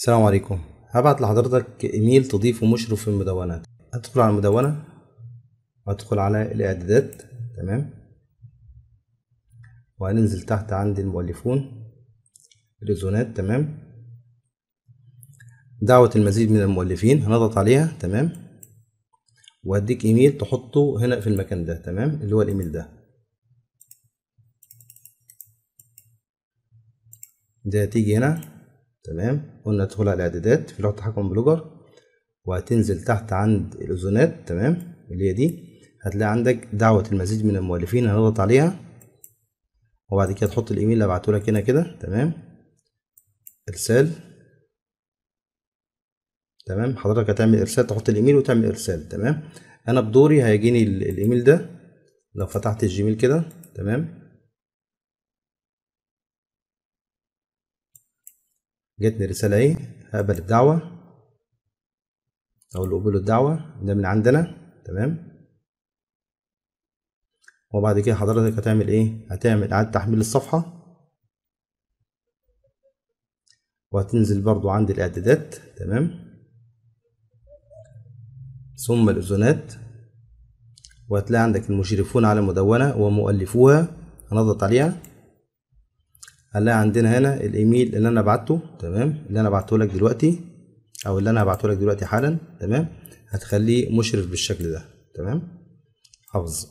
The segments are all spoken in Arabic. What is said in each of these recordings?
السلام عليكم هبعت لحضرتك ايميل تضيفه مشرف في المدونات هتدخل على المدونة وهتدخل على الاعدادات تمام وهننزل تحت عند المؤلفون ريزونات تمام دعوة المزيد من المؤلفين هنضغط عليها تمام وهديك ايميل تحطه هنا في المكان ده تمام اللي هو الايميل ده ده هتيجي هنا تمام قلنا ادخل على الاعدادات في لوحه تحكم بلوجر وهتنزل تحت عند الاذونات تمام اللي هي دي هتلاقي عندك دعوه المزيد من المؤلفين هنضغط عليها وبعد كده تحط الايميل اللي هبعته لك هنا كده تمام ارسال تمام حضرتك هتعمل ارسال تحط الايميل وتعمل ارسال تمام انا بدوري هيجيني الايميل ده لو فتحت الجيميل كده تمام جاتني رسالة ايه هقبل الدعوة او اللي قبلوا الدعوة ده من عندنا تمام وبعد كده حضرتك هتعمل ايه هتعمل اعادة تحميل الصفحة وهتنزل برضو عند الاعدادات تمام ثم الاذونات وهتلاقي عندك المشرفون على المدونة ومؤلفوها هنضغط عليها هنلاقي عندنا هنا الايميل اللي انا بعته تمام اللي انا بعته لك دلوقتي او اللي انا هبعته لك دلوقتي حالا تمام هتخليه مشرف بالشكل ده تمام حفظ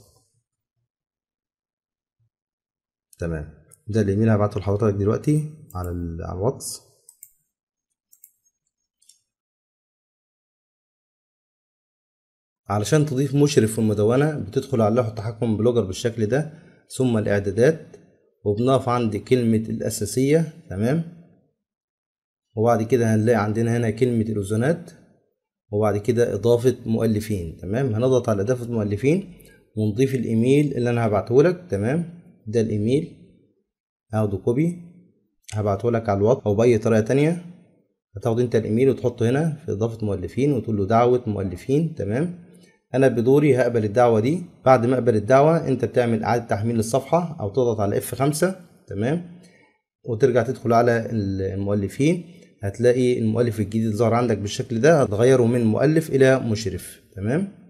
تمام ده الايميل هبعته لحضرتك دلوقتي على على الواتس علشان تضيف مشرف في المدونة بتدخل على لوحة التحكم بلوجر بالشكل ده ثم الإعدادات وبنقف عند كلمة الأساسية تمام وبعد كده هنلاقي عندنا هنا كلمة الأذونات وبعد كده إضافة مؤلفين تمام هنضغط على إضافة مؤلفين ونضيف الإيميل اللي أنا هبعته لك تمام ده الإيميل هاخده كوبي هبعته لك على الواتس أو بأي طريقة تانية هتاخد أنت الإيميل وتحطه هنا في إضافة مؤلفين وتقول له دعوة مؤلفين تمام انا بدوري هقبل الدعوه دي بعد ما اقبل الدعوه انت بتعمل اعاده تحميل للصفحه او تضغط على اف 5 تمام وترجع تدخل على المؤلفين هتلاقي المؤلف الجديد ظهر عندك بالشكل ده هتغيره من مؤلف الى مشرف تمام